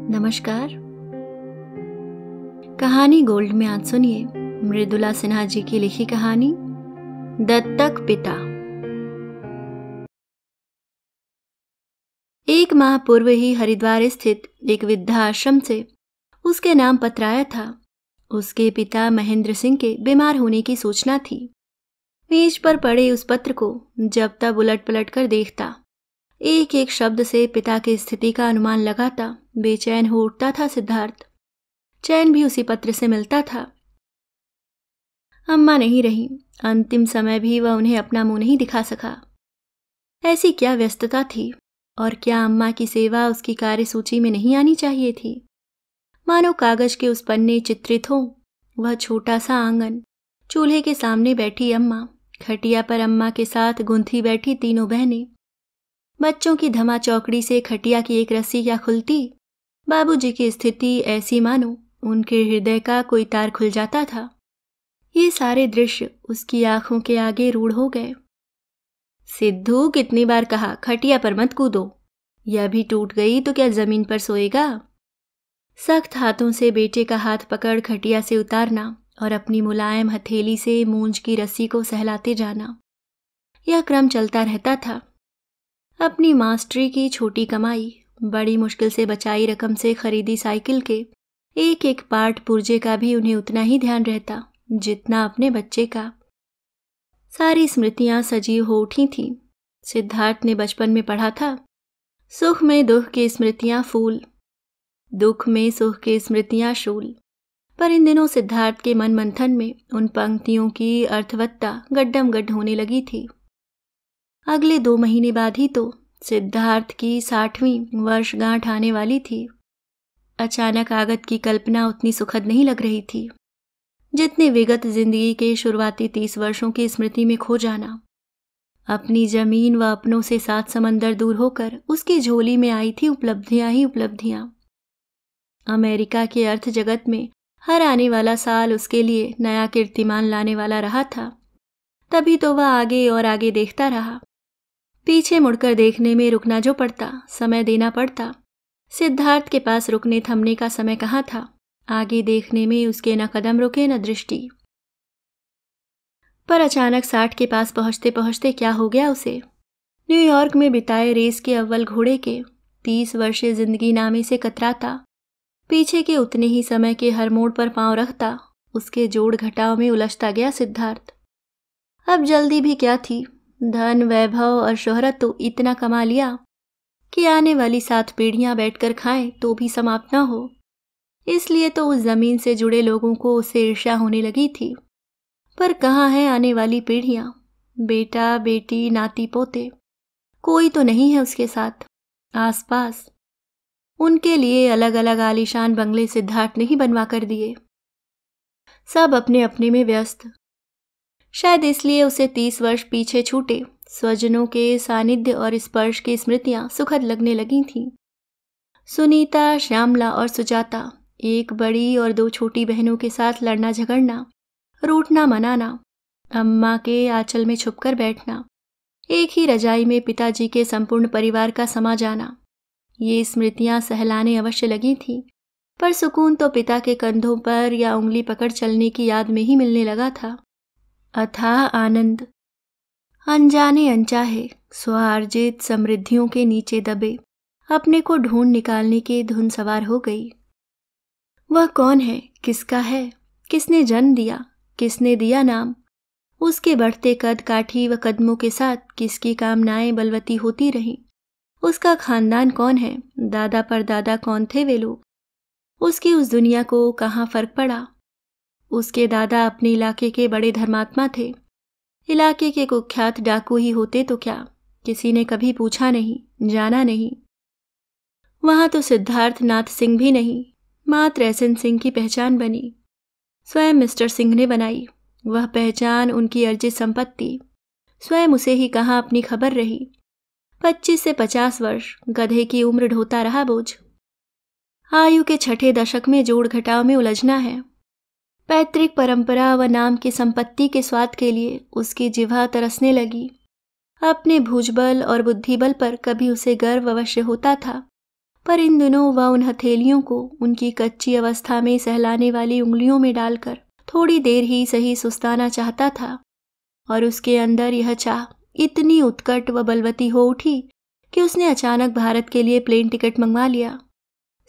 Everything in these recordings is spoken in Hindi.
नमस्कार कहानी गोल्ड में आज सुनिए मृदुला सिन्हा जी की लिखी कहानी दत्तक पिता एक माह पूर्व ही हरिद्वार स्थित एक वृद्धाश्रम से उसके नाम पत्र आया था उसके पिता महेंद्र सिंह के बीमार होने की सूचना थी मेज पर पड़े उस पत्र को जब तब उलट पलट कर देखता एक एक शब्द से पिता की स्थिति का अनुमान लगाता बेचैन हो उठता था सिद्धार्थ चैन भी उसी पत्र से मिलता था अम्मा नहीं रही अंतिम समय भी वह उन्हें अपना मुंह नहीं दिखा सका ऐसी क्या व्यस्तता थी और क्या अम्मा की सेवा उसकी कार्य सूची में नहीं आनी चाहिए थी मानो कागज के उस पन्ने चित्रित हो वह छोटा सा आंगन चूल्हे के सामने बैठी अम्मा खटिया पर अम्मा के साथ गुंथी बैठी तीनों बहनें बच्चों की धमा चौकड़ी से खटिया की एक रस्सी क्या खुलती बाबूजी की स्थिति ऐसी मानो उनके हृदय का कोई तार खुल जाता था ये सारे दृश्य उसकी आंखों के आगे रूढ़ हो गए सिद्धू कितनी बार कहा खटिया पर मत कूदो यह भी टूट गई तो क्या जमीन पर सोएगा सख्त हाथों से बेटे का हाथ पकड़ खटिया से उतारना और अपनी मुलायम हथेली से मूंज की रस्सी को सहलाते जाना यह क्रम चलता रहता था अपनी मास्टरी की छोटी कमाई बड़ी मुश्किल से बचाई रकम से खरीदी साइकिल के एक एक पार्ट पुर्जे का भी उन्हें उतना ही ध्यान रहता जितना अपने बच्चे का सारी स्मृतियां सजीव हो उठी थीं सिद्धार्थ ने बचपन में पढ़ा था सुख में दुख की स्मृतियां फूल दुख में सुख की स्मृतियां शूल पर इन दिनों सिद्धार्थ के मन मंथन में उन पंक्तियों की अर्थवत्ता गड्ढम गड्ढ होने लगी थी अगले दो महीने बाद ही तो सिद्धार्थ की साठवीं वर्षगांठ आने वाली थी अचानक आगत की कल्पना उतनी सुखद नहीं लग रही थी जितने विगत जिंदगी के शुरुआती तीस वर्षों की स्मृति में खो जाना अपनी जमीन व अपनों से सात समंदर दूर होकर उसकी झोली में आई थी उपलब्धियां ही उपलब्धियां अमेरिका के अर्थ जगत में हर आने वाला साल उसके लिए नया कीर्तिमान लाने वाला रहा था तभी तो वह आगे और आगे देखता रहा पीछे मुड़कर देखने में रुकना जो पड़ता समय देना पड़ता सिद्धार्थ के पास रुकने थमने का समय कहाँ था आगे देखने में उसके न कदम रुके न दृष्टि पर अचानक साठ के पास पहुंचते पहुंचते क्या हो गया उसे न्यूयॉर्क में बिताए रेस के अव्वल घोड़े के तीस वर्षीय जिंदगी नामे से कतराता पीछे के उतने ही समय के हर मोड़ पर पांव रखता उसके जोड़ घटाव में उलझता गया सिद्धार्थ अब जल्दी भी क्या थी धन वैभव और शोहरत तो इतना कमा लिया कि आने वाली सात पीढ़ियां बैठकर खाएं तो भी समाप्त ना हो इसलिए तो उस जमीन से जुड़े लोगों को उसे ईर्ष्या होने लगी थी पर कहाँ है आने वाली पीढ़ियां बेटा बेटी नाती पोते कोई तो नहीं है उसके साथ आसपास उनके लिए अलग अलग आलीशान बंगले सिद्धार्थ नहीं बनवा कर दिए सब अपने अपने में व्यस्त शायद इसलिए उसे तीस वर्ष पीछे छूटे स्वजनों के सानिध्य और स्पर्श की स्मृतियां सुखद लगने लगी थीं सुनीता श्यामला और सुजाता एक बड़ी और दो छोटी बहनों के साथ लड़ना झगड़ना रूठना मनाना अम्मा के आंचल में छुपकर बैठना एक ही रजाई में पिताजी के संपूर्ण परिवार का समा जाना ये स्मृतियां सहलाने अवश्य लगी थीं पर सुकून तो पिता के कंधों पर या उंगली पकड़ चलने की याद में ही मिलने लगा था अथाह आनंद अनजाने अनचाहे स्वार्जित समृद्धियों के नीचे दबे अपने को ढूंढ निकालने की धुन सवार हो गई वह कौन है किसका है किसने जन्म दिया किसने दिया नाम उसके बढ़ते कद काठी व कदमों के साथ किसकी कामनाएं बलवती होती रहीं उसका खानदान कौन है दादा पर दादा कौन थे वे लोग उसकी उस दुनिया को कहाँ फर्क पड़ा उसके दादा अपने इलाके के बड़े धर्मात्मा थे इलाके के कुख्यात डाकू ही होते तो क्या किसी ने कभी पूछा नहीं जाना नहीं वहां तो सिद्धार्थ नाथ सिंह भी नहीं मात्र एसन सिंह की पहचान बनी स्वयं मिस्टर सिंह ने बनाई वह पहचान उनकी अर्जित संपत्ति स्वयं उसे ही कहाँ अपनी खबर रही पच्चीस से पचास वर्ष गधे की उम्र ढोता रहा बोझ आयु के छठे दशक में जोड़ घटाव में उलझना है पैतृक परंपरा व नाम की संपत्ति के स्वाद के लिए उसकी जिवा तरसने लगी अपने भुजबल और बुद्धिबल पर कभी उसे गर्व अवश्य होता था पर इन दिनों वह उन हथेलियों को उनकी कच्ची अवस्था में सहलाने वाली उंगलियों में डालकर थोड़ी देर ही सही सुस्ताना चाहता था और उसके अंदर यह चाह इतनी उत्कट व बलवती हो उठी कि उसने अचानक भारत के लिए प्लेन टिकट मंगवा लिया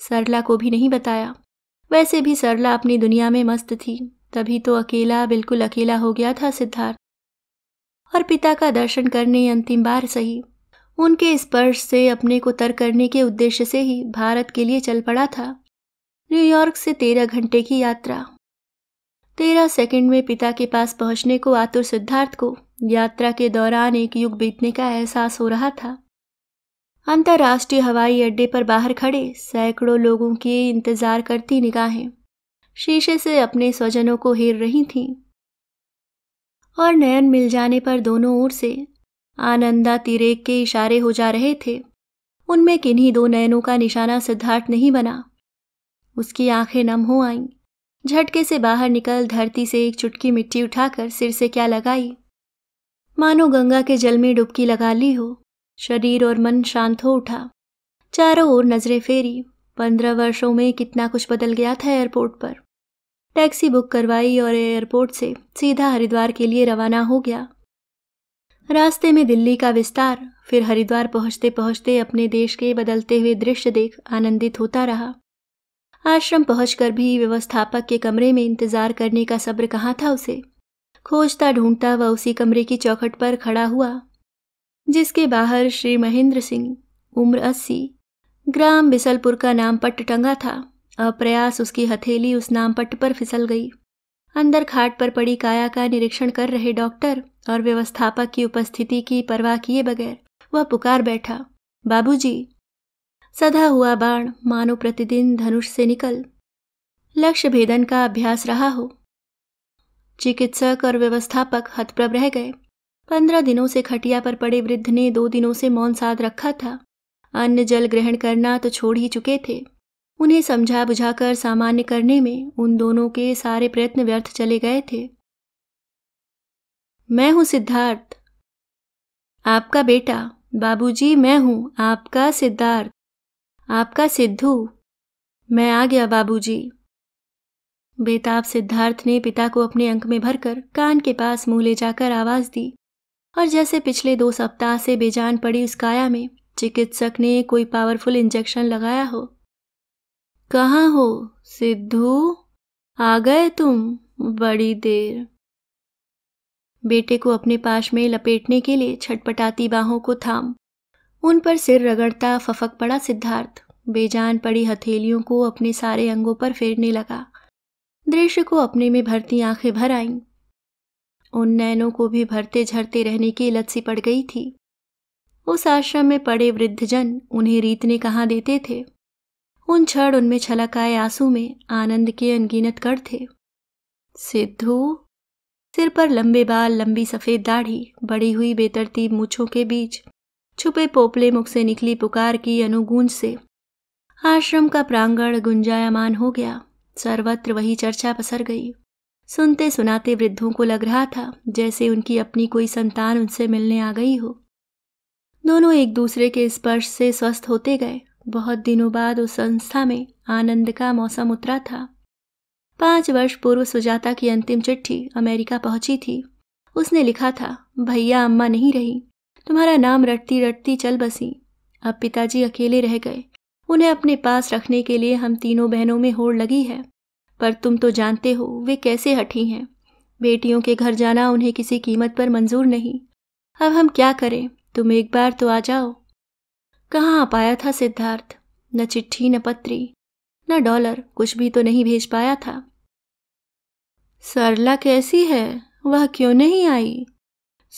सरला को भी नहीं बताया वैसे भी सरला अपनी दुनिया में मस्त थी तभी तो अकेला बिल्कुल अकेला हो गया था सिद्धार्थ और पिता का दर्शन करने अंतिम बार सही उनके स्पर्श से अपने को तर करने के उद्देश्य से ही भारत के लिए चल पड़ा था न्यूयॉर्क से तेरह घंटे की यात्रा तेरह सेकंड में पिता के पास पहुंचने को आतुर सिद्धार्थ को यात्रा के दौरान एक युग बीतने का एहसास हो रहा था अंतर्राष्ट्रीय हवाई अड्डे पर बाहर खड़े सैकड़ों लोगों की इंतजार करती निगाहें शीशे से अपने स्वजनों को हेर रही थीं और नयन मिल जाने पर दोनों ओर से आनंदा तिरेक के इशारे हो जा रहे थे उनमें किन्हीं दो नयनों का निशाना सिद्धार्थ नहीं बना उसकी आंखें नम हो आईं झटके से बाहर निकल धरती से एक चुटकी मिट्टी उठाकर सिर से क्या लगाई मानो गंगा के जल में डुबकी लगा ली हो शरीर और मन शांत हो उठा चारों ओर नजरें फेरी पंद्रह वर्षों में कितना कुछ बदल गया था एयरपोर्ट पर टैक्सी बुक करवाई और एयरपोर्ट से सीधा हरिद्वार के लिए रवाना हो गया रास्ते में दिल्ली का विस्तार फिर हरिद्वार पहुंचते पहुंचते अपने देश के बदलते हुए दृश्य देख आनंदित होता रहा आश्रम पहुंचकर भी व्यवस्थापक के कमरे में इंतजार करने का सब्र कहाँ था उसे खोजता ढूंढता वह उसी कमरे की चौखट पर खड़ा हुआ जिसके बाहर श्री महेंद्र सिंह उम्र अस्सी ग्राम बिसलपुर का नाम टंगा था अप्रयास उसकी हथेली उस नाम पर फिसल गई अंदर खाट पर पड़ी काया का निरीक्षण कर रहे डॉक्टर और व्यवस्थापक की उपस्थिति की परवाह किए बगैर वह पुकार बैठा बाबूजी सधा हुआ बाण मानो प्रतिदिन धनुष से निकल लक्ष्य भेदन का अभ्यास रहा हो चिकित्सक और व्यवस्थापक हतप्रभ रह गए पंद्रह दिनों से खटिया पर पड़े वृद्ध ने दो दिनों से मौन साध रखा था अन्न जल ग्रहण करना तो छोड़ ही चुके थे उन्हें समझा बुझाकर सामान्य करने में उन दोनों के सारे प्रयत्न व्यर्थ चले गए थे मैं हूं सिद्धार्थ आपका बेटा बाबूजी मैं हूं आपका सिद्धार्थ आपका सिद्धू मैं आ गया बाबूजी बेताब सिद्धार्थ ने पिता को अपने अंक में भरकर कान के पास मुंह ले जाकर आवाज दी और जैसे पिछले दो सप्ताह से बेजान पड़ी उस काया में चिकित्सक ने कोई पावरफुल इंजेक्शन लगाया हो कहा हो सिद्धू आ गए तुम बड़ी देर बेटे को अपने पास में लपेटने के लिए छटपटाती बाहों को थाम उन पर सिर रगड़ता फफक पड़ा सिद्धार्थ बेजान पड़ी हथेलियों को अपने सारे अंगों पर फेरने लगा दृश्य को अपने में भरती आंखें भर आईं उन नैनों को भी भरते झरते रहने की लत सी पड़ गई थी उस आश्रम में पड़े वृद्धजन उन्हें रीतने कहाँ देते थे उन छड़ उनमें छलकाए आंसू में आनंद के अनगिनत कर थे सिद्धू सिर पर लंबे बाल लंबी सफेद दाढ़ी बड़ी हुई बेतरतीब मूछों के बीच छुपे पोपले मुख से निकली पुकार की अनुगूंज से आश्रम का प्रांगण गुंजायमान हो गया सर्वत्र वही चर्चा पसर गई सुनते सुनाते वृद्धों को लग रहा था जैसे उनकी अपनी कोई संतान उनसे मिलने आ गई हो दोनों एक दूसरे के स्पर्श से स्वस्थ होते गए बहुत दिनों बाद उस संस्था में आनंद का मौसम उतरा था पांच वर्ष पूर्व सुजाता की अंतिम चिट्ठी अमेरिका पहुंची थी उसने लिखा था भैया अम्मा नहीं रही तुम्हारा नाम रटती रटती चल बसी अब पिताजी अकेले रह गए उन्हें अपने पास रखने के लिए हम तीनों बहनों में होड़ लगी है पर तुम तो जानते हो वे कैसे हठी हैं बेटियों के घर जाना उन्हें किसी कीमत पर मंजूर नहीं अब हम क्या करें तुम एक बार तो आ जाओ कहाँ आ पाया था सिद्धार्थ न चिट्ठी न पत्री न डॉलर कुछ भी तो नहीं भेज पाया था सरला कैसी है वह क्यों नहीं आई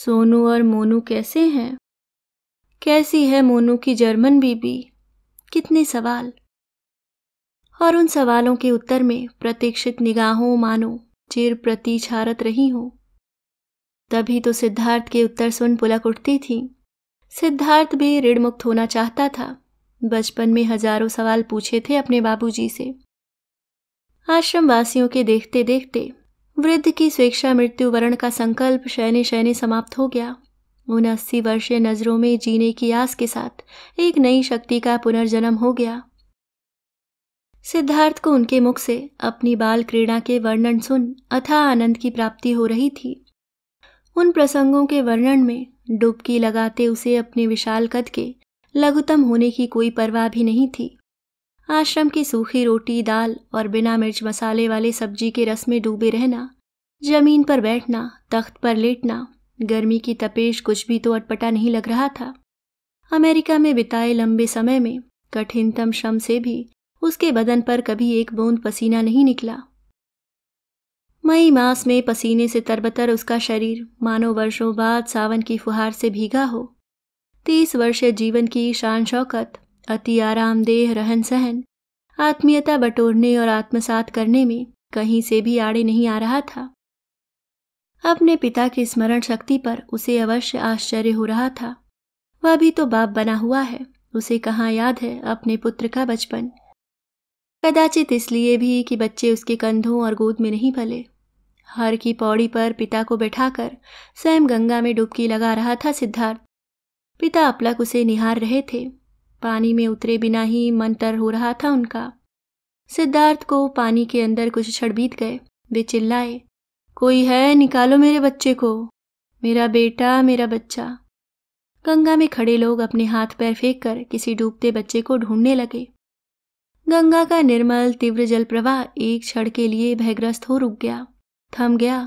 सोनू और मोनू कैसे हैं कैसी है मोनू की जर्मन बीबी कितने सवाल और उन सवालों के उत्तर में प्रतीक्षित निगाहों मानो चिर प्रतीक्षारत रही हो तभी तो सिद्धार्थ के उत्तर सुन पुलक उठती थी सिद्धार्थ भी ऋणमुक्त होना चाहता था बचपन में हजारों सवाल पूछे थे अपने बाबूजी से आश्रम वासियों के देखते देखते वृद्ध की स्वेच्छा मृत्यु वरण का संकल्प शयने शयने समाप्त हो गया उन अस्सी वर्षीय नजरों में जीने की आस के साथ एक नई शक्ति का पुनर्जन्म हो गया सिद्धार्थ को उनके मुख से अपनी बाल क्रीड़ा के वर्णन सुन अथा आनंद की प्राप्ति हो रही थी उन प्रसंगों के वर्णन में डुबकी लगाते उसे अपने विशाल कद के लघुतम होने की कोई परवाह भी नहीं थी आश्रम की सूखी रोटी दाल और बिना मिर्च मसाले वाले सब्जी के रस में डूबे रहना जमीन पर बैठना तख्त पर लेटना गर्मी की तपेश कुछ भी तो अटपटा नहीं लग रहा था अमेरिका में बिताए लंबे समय में कठिनतम श्रम से भी उसके बदन पर कभी एक बूंद पसीना नहीं निकला मई मास में पसीने से तरबतर उसका शरीर मानो वर्षों बाद सावन की फुहार से भीगा हो तीस वर्ष जीवन की शान शौकत अति आरामदेह रहन सहन आत्मीयता बटोरने और आत्मसात करने में कहीं से भी आड़े नहीं आ रहा था अपने पिता की स्मरण शक्ति पर उसे अवश्य आश्चर्य हो रहा था वह भी तो बाप बना हुआ है उसे कहाँ याद है अपने पुत्र का बचपन कदाचित इसलिए भी कि बच्चे उसके कंधों और गोद में नहीं पले हर की पौड़ी पर पिता को बैठाकर स्वयं गंगा में डुबकी लगा रहा था सिद्धार्थ पिता अपलक उसे निहार रहे थे पानी में उतरे बिना ही मंतर हो रहा था उनका सिद्धार्थ को पानी के अंदर कुछ क्षण बीत गए वे चिल्लाए कोई है निकालो मेरे बच्चे को मेरा बेटा मेरा बच्चा गंगा में खड़े लोग अपने हाथ पैर फेंक कर किसी डूबते बच्चे को ढूंढने लगे गंगा का निर्मल तीव्र जल प्रवाह एक क्षण के लिए भयग्रस्त हो रुक गया थम गया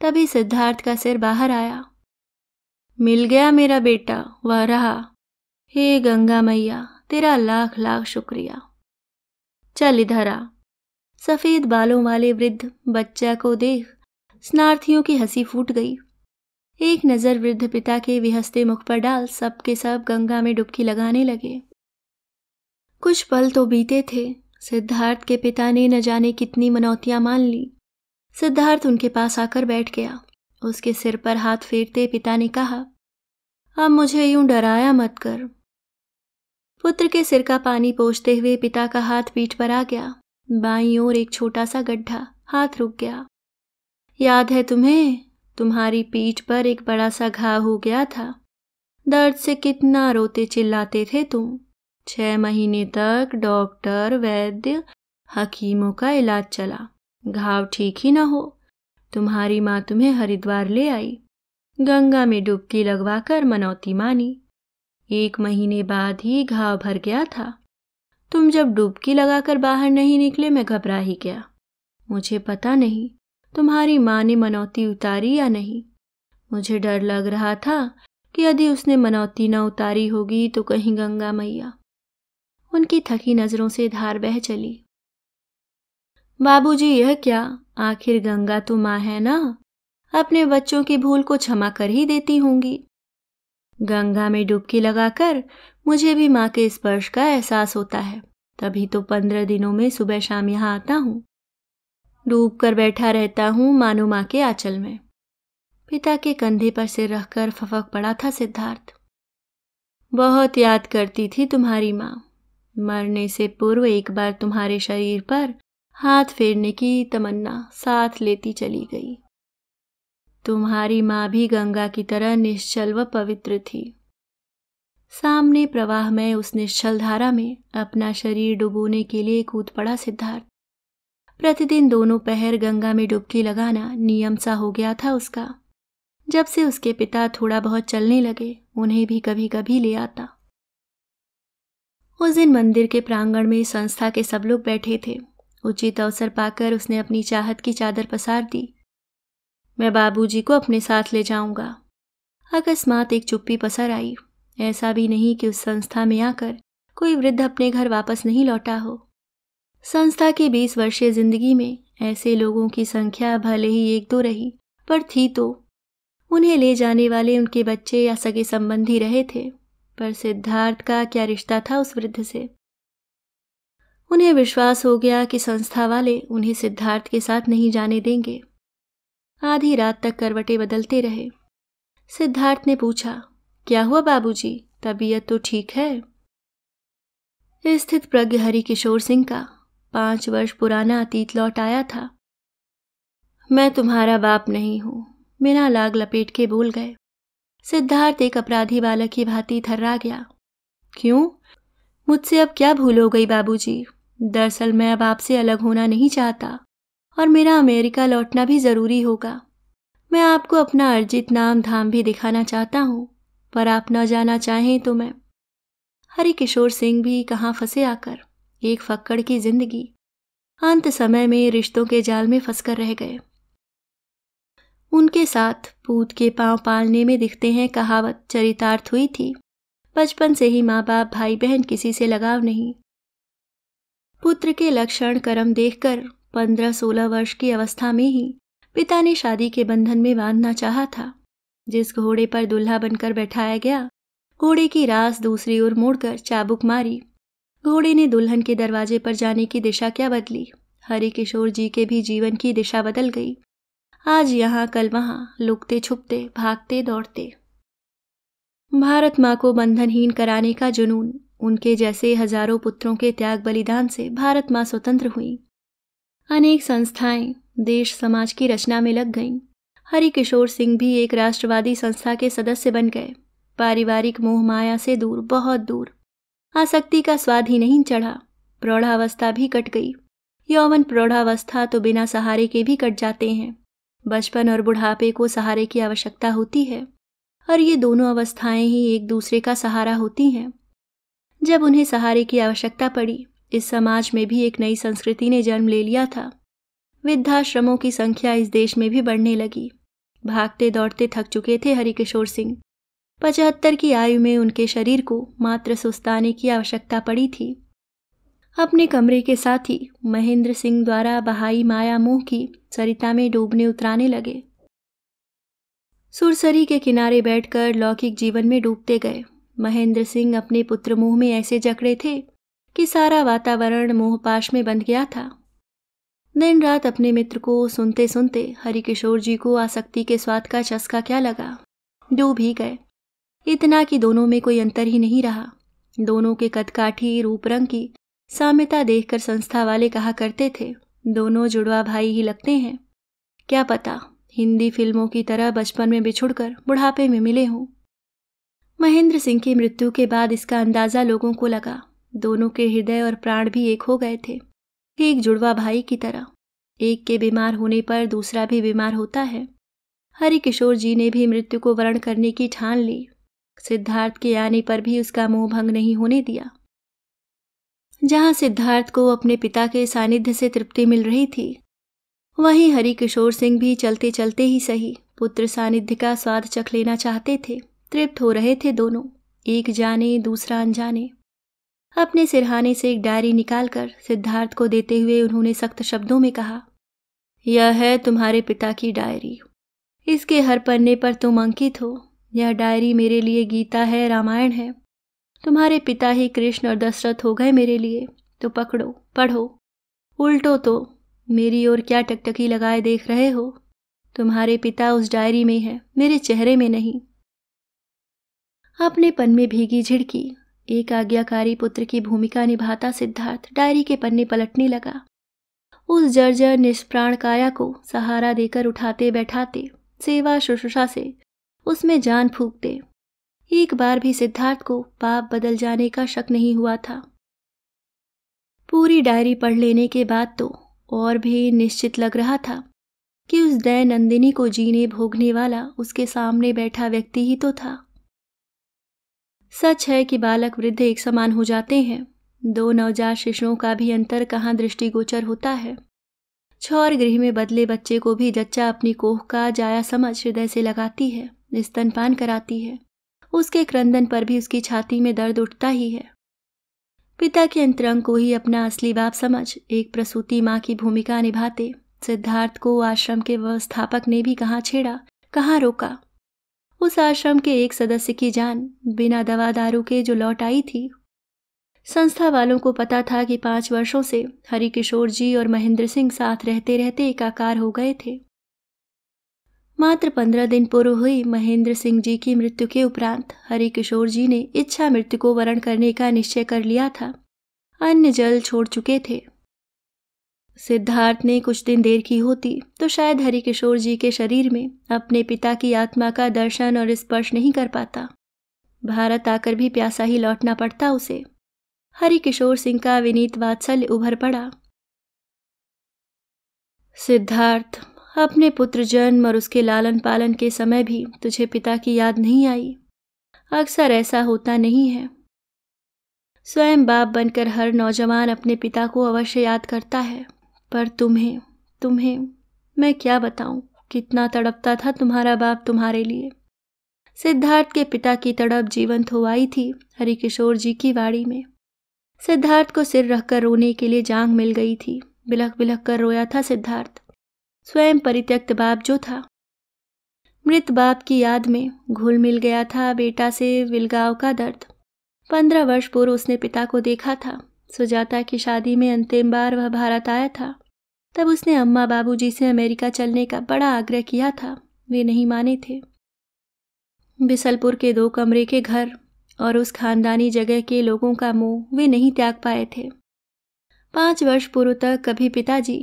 तभी सिद्धार्थ का सिर बाहर आया मिल गया मेरा बेटा वह रहा हे गंगा मैया तेरा लाख लाख शुक्रिया चल इधर आ सफेद बालों वाले वृद्ध बच्चा को देख स्नार्थियों की हंसी फूट गई एक नज़र वृद्ध पिता के विहस्ते मुख पर डाल सबके सब गंगा में डुबकी लगाने लगे कुछ पल तो बीते थे सिद्धार्थ के पिता ने न जाने कितनी मनौतियां मान ली सिद्धार्थ उनके पास आकर बैठ गया उसके सिर पर हाथ फेरते पिता ने कहा अब मुझे यूं डराया मत कर पुत्र के सिर का पानी पोछते हुए पिता का हाथ पीठ पर आ गया बाई ओर एक छोटा सा गड्ढा हाथ रुक गया याद है तुम्हें तुम्हारी पीठ पर एक बड़ा सा घाव हो गया था दर्द से कितना रोते चिल्लाते थे तुम छः महीने तक डॉक्टर वैद्य हकीमों का इलाज चला घाव ठीक ही ना हो तुम्हारी माँ तुम्हें हरिद्वार ले आई गंगा में डुबकी लगवाकर मनौती मानी एक महीने बाद ही घाव भर गया था तुम जब डुबकी लगाकर बाहर नहीं निकले मैं घबरा ही गया मुझे पता नहीं तुम्हारी माँ ने मनौती उतारी या नहीं मुझे डर लग रहा था कि यदि उसने मनौती न उतारी होगी तो कहीं गंगा मैया उनकी थकी नजरों से धार बह चली बाबूजी यह क्या आखिर गंगा तो माँ है ना अपने बच्चों की भूल को क्षमा कर ही देती होंगी गंगा में डुबकी लगाकर मुझे भी माँ के स्पर्श का एहसास होता है तभी तो पंद्रह दिनों में सुबह शाम यहाँ आता हूँ डूब कर बैठा रहता हूँ मानो माँ के आंचल में पिता के कंधे पर सिर रखकर फफक पड़ा था सिद्धार्थ बहुत याद करती थी तुम्हारी माँ मरने से पूर्व एक बार तुम्हारे शरीर पर हाथ फेरने की तमन्ना साथ लेती चली गई तुम्हारी माँ भी गंगा की तरह निश्चल व पवित्र थी सामने प्रवाह में उस निश्चल धारा में अपना शरीर डुबोने के लिए कूद पड़ा सिद्धार्थ प्रतिदिन दोनों पहर गंगा में डुबकी लगाना नियम सा हो गया था उसका जब से उसके पिता थोड़ा बहुत चलने लगे उन्हें भी कभी कभी ले आता उस दिन मंदिर के प्रांगण में संस्था के सब लोग बैठे थे उचित अवसर पाकर उसने अपनी चाहत की चादर पसार दी मैं बाबूजी को अपने साथ ले जाऊंगा अकस्मात एक चुप्पी पसर आई ऐसा भी नहीं कि उस संस्था में आकर कोई वृद्ध अपने घर वापस नहीं लौटा हो संस्था की बीस वर्षीय जिंदगी में ऐसे लोगों की संख्या भले ही एक दो रही पर थी तो उन्हें ले जाने वाले उनके बच्चे या सगे संबंधी रहे थे पर सिद्धार्थ का क्या रिश्ता था उस वृद्ध से उन्हें विश्वास हो गया कि संस्था वाले उन्हें सिद्धार्थ के साथ नहीं जाने देंगे आधी रात तक करवटे बदलते रहे सिद्धार्थ ने पूछा क्या हुआ बाबूजी तबीयत तो ठीक है स्थित प्रज्ञ हरि किशोर सिंह का पांच वर्ष पुराना अतीत लौट आया था मैं तुम्हारा बाप नहीं हूं बिना लाग लपेट के बोल गए सिद्धार्थ एक अपराधी बालक की भांति थर्रा गया क्यों मुझसे अब क्या भूल हो गई बाबूजी? दरअसल मैं अब आपसे अलग होना नहीं चाहता और मेरा अमेरिका लौटना भी ज़रूरी होगा मैं आपको अपना अर्जित नाम धाम भी दिखाना चाहता हूँ पर आप न जाना चाहें तो मैं हरि किशोर सिंह भी कहाँ फंसे आकर एक फक्कड़ की जिंदगी अंत समय में रिश्तों के जाल में फंसकर रह गए उनके साथ पूत के पांव पालने में दिखते हैं कहावत चरितार्थ हुई थी बचपन से ही माँ बाप भाई बहन किसी से लगाव नहीं पुत्र के लक्षण कर्म देखकर पंद्रह सोलह वर्ष की अवस्था में ही पिता ने शादी के बंधन में बांधना चाहा था जिस घोड़े पर दुल्हा बनकर बैठाया गया घोड़े की रास दूसरी ओर मोड़कर चाबुक मारी घोड़े ने दुल्हन के दरवाजे पर जाने की दिशा क्या बदली हरि किशोर जी के भी जीवन की दिशा बदल गई आज यहाँ कल वहाँ लुकते छुपते भागते दौड़ते भारत माँ को बंधनहीन कराने का जुनून उनके जैसे हजारों पुत्रों के त्याग बलिदान से भारत माँ स्वतंत्र हुई अनेक संस्थाएं देश समाज की रचना में लग गईं हरि किशोर सिंह भी एक राष्ट्रवादी संस्था के सदस्य बन गए पारिवारिक मोह माया से दूर बहुत दूर आसक्ति का स्वाद ही नहीं चढ़ा प्रौढ़ावस्था भी कट गई यौवन प्रौढ़ावस्था तो बिना सहारे के भी कट जाते हैं बचपन और बुढ़ापे को सहारे की आवश्यकता होती है और ये दोनों अवस्थाएं ही एक दूसरे का सहारा होती हैं जब उन्हें सहारे की आवश्यकता पड़ी इस समाज में भी एक नई संस्कृति ने जन्म ले लिया था वृद्धाश्रमों की संख्या इस देश में भी बढ़ने लगी भागते दौड़ते थक चुके थे हरिकिशोर सिंह पचहत्तर की आयु में उनके शरीर को मात्र सुस्ताने की आवश्यकता पड़ी थी अपने कमरे के साथ ही महेंद्र सिंह द्वारा बहाई माया मोह की सरिता में डूबने उतराने लगे सुरसरी के किनारे बैठकर लौकिक जीवन में डूबते गए महेंद्र सिंह अपने पुत्र मोह में ऐसे जकड़े थे कि सारा वातावरण मोहपाश में बंध गया था दिन रात अपने मित्र को सुनते सुनते हरिकिशोर जी को आसक्ति के स्वाद का चस्का क्या लगा डूब ही गए इतना कि दोनों में कोई अंतर ही नहीं रहा दोनों के कदकाठी रूप रंग की साम्यता देखकर संस्था वाले कहा करते थे दोनों जुड़वा भाई ही लगते हैं क्या पता हिंदी फिल्मों की तरह बचपन में बिछुड़कर बुढ़ापे में मिले हों महेंद्र सिंह की मृत्यु के बाद इसका अंदाज़ा लोगों को लगा दोनों के हृदय और प्राण भी एक हो गए थे एक जुड़वा भाई की तरह एक के बीमार होने पर दूसरा भी बीमार होता है हरि किशोर जी ने भी मृत्यु को वरण करने की ठान ली सिद्धार्थ के आने पर भी उसका मोह भंग नहीं होने दिया जहां सिद्धार्थ को अपने पिता के सानिध्य से तृप्ति मिल रही थी वहीं हरि किशोर सिंह भी चलते चलते ही सही पुत्र सानिध्य का स्वाद चख लेना चाहते थे तृप्त हो रहे थे दोनों एक जाने दूसरा अनजाने अपने सिरहाने से एक डायरी निकालकर सिद्धार्थ को देते हुए उन्होंने सख्त शब्दों में कहा यह है तुम्हारे पिता की डायरी इसके हर पन्ने पर तुम अंकित हो यह डायरी मेरे लिए गीता है रामायण है तुम्हारे पिता ही कृष्ण और दशरथ हो गए मेरे लिए तो पकड़ो पढ़ो उल्टो तो मेरी ओर क्या टकटकी लगाए देख रहे हो तुम्हारे पिता उस डायरी में है मेरे चेहरे में नहीं अपने पन में भीगी झिड़की एक आज्ञाकारी पुत्र की भूमिका निभाता सिद्धार्थ डायरी के पन्ने पलटने लगा उस जर्जर निष्प्राण काया को सहारा देकर उठाते बैठाते सेवा शुश्रूषा से उसमें जान फूकते एक बार भी सिद्धार्थ को बाप बदल जाने का शक नहीं हुआ था पूरी डायरी पढ़ लेने के बाद तो और भी निश्चित लग रहा था कि उस दय नंदिनी को जीने भोगने वाला उसके सामने बैठा व्यक्ति ही तो था सच है कि बालक वृद्ध एक समान हो जाते हैं दो नवजात शिशुओं का भी अंतर कहाँ दृष्टिगोचर होता है छौर गृह में बदले बच्चे को भी जच्चा अपनी कोह का जाया समझ हृदय से लगाती है स्तनपान कराती है उसके क्रंदन पर भी उसकी छाती में दर्द उठता ही है पिता के अंतरंग को ही अपना असली बाप समझ एक प्रसूति माँ की भूमिका निभाते सिद्धार्थ को आश्रम के व्यवस्थापक ने भी कहाँ छेड़ा कहाँ रोका उस आश्रम के एक सदस्य की जान बिना दवा दारू के जो लौट आई थी संस्था वालों को पता था कि पांच वर्षों से हरिकिशोर जी और महेंद्र सिंह साथ रहते रहते एकाकार हो गए थे मात्र पंद्रह दिन पूर्व हुई महेंद्र सिंह जी की मृत्यु के उपरांत हरि किशोर जी ने इच्छा मृत्यु को वरण करने का निश्चय कर लिया था अन्य जल छोड़ चुके थे सिद्धार्थ ने कुछ दिन देर की होती तो शायद हरिकिशोर जी के शरीर में अपने पिता की आत्मा का दर्शन और स्पर्श नहीं कर पाता भारत आकर भी प्यासा ही लौटना पड़ता उसे हरिकिशोर सिंह का विनीत वात्सल्य उभर पड़ा सिद्धार्थ अपने पुत्र जन्म और उसके लालन पालन के समय भी तुझे पिता की याद नहीं आई अक्सर ऐसा होता नहीं है स्वयं बाप बनकर हर नौजवान अपने पिता को अवश्य याद करता है पर तुम्हें तुम्हें मैं क्या बताऊं कितना तड़पता था तुम्हारा बाप तुम्हारे लिए सिद्धार्थ के पिता की तड़प जीवंत हो आई थी हरिकिशोर जी की वाड़ी में सिद्धार्थ को सिर रखकर रोने के लिए जांग मिल गई थी बिलख बिलख कर रोया था सिद्धार्थ स्वयं परित्यक्त बाप जो था मृत बाप की याद में घुल मिल गया था बेटा से विलगाव का दर्द पंद्रह वर्ष पूर्व उसने पिता को देखा था सुजाता की शादी में अंतिम बार वह भारत आया था तब उसने अम्मा बाबूजी से अमेरिका चलने का बड़ा आग्रह किया था वे नहीं माने थे बिसलपुर के दो कमरे के घर और उस खानदानी जगह के लोगों का मुंह वे नहीं त्याग पाए थे पांच वर्ष पूर्व तक कभी पिताजी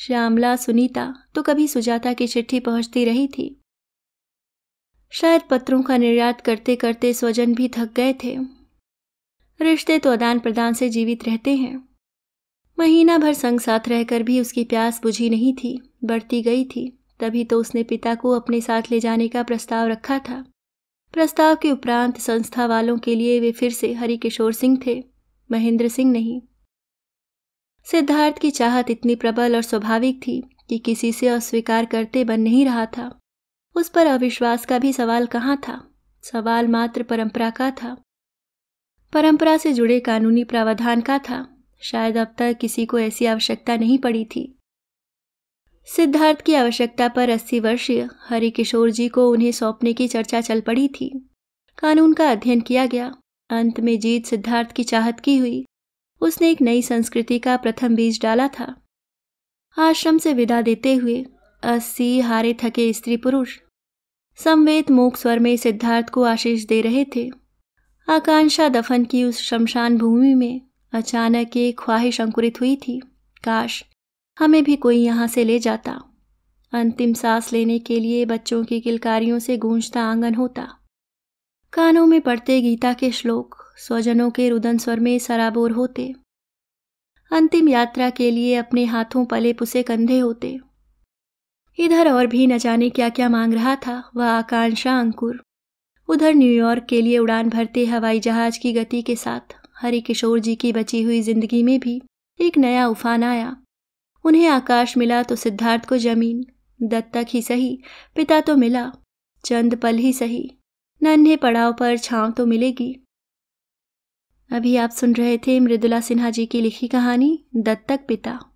श्यामला सुनीता तो कभी सुजाता की चिट्ठी पहुंचती रही थी शायद पत्रों का निर्यात करते करते स्वजन भी थक गए थे रिश्ते तो आदान प्रदान से जीवित रहते हैं महीना भर संग साथ रहकर भी उसकी प्यास बुझी नहीं थी बढ़ती गई थी तभी तो उसने पिता को अपने साथ ले जाने का प्रस्ताव रखा था प्रस्ताव के उपरांत संस्था वालों के लिए वे फिर से हरिकिशोर सिंह थे महेंद्र सिंह नहीं सिद्धार्थ की चाहत इतनी प्रबल और स्वाभाविक थी कि किसी से अस्वीकार करते बन नहीं रहा था उस पर अविश्वास का भी सवाल कहाँ था सवाल मात्र परंपरा का था परंपरा से जुड़े कानूनी प्रावधान का था शायद अब तक किसी को ऐसी आवश्यकता नहीं पड़ी थी सिद्धार्थ की आवश्यकता पर अस्सी वर्षीय हरिकिशोर जी को उन्हें सौंपने की चर्चा चल पड़ी थी कानून का अध्ययन किया गया अंत में जीत सिद्धार्थ की चाहत की हुई उसने एक नई संस्कृति का प्रथम बीज डाला था आश्रम से विदा देते हुए अस्सी हारे थके स्त्री पुरुष संवेद मूक स्वर में सिद्धार्थ को आशीष दे रहे थे आकांक्षा दफन की उस शमशान भूमि में अचानक एक ख्वाहिश अंकुरित हुई थी काश हमें भी कोई यहाँ से ले जाता अंतिम सांस लेने के लिए बच्चों की किलकारियों से गूंजता आंगन होता कानों में पड़ते गीता के श्लोक स्वजनों के रुदन स्वर में सराबोर होते अंतिम यात्रा के लिए अपने हाथों पले पुसे कंधे होते इधर और भी न जाने क्या क्या मांग रहा था वह आकांक्षा अंकुर उधर न्यूयॉर्क के लिए उड़ान भरते हवाई जहाज की गति के साथ हरि किशोर जी की बची हुई जिंदगी में भी एक नया उफान आया उन्हें आकाश मिला तो सिद्धार्थ को जमीन दत्तक ही सही पिता तो मिला चंद पल ही सही नन्हे पड़ाव पर छांव तो मिलेगी अभी आप सुन रहे थे मृदुला सिन्हा जी की लिखी कहानी दत्तक पिता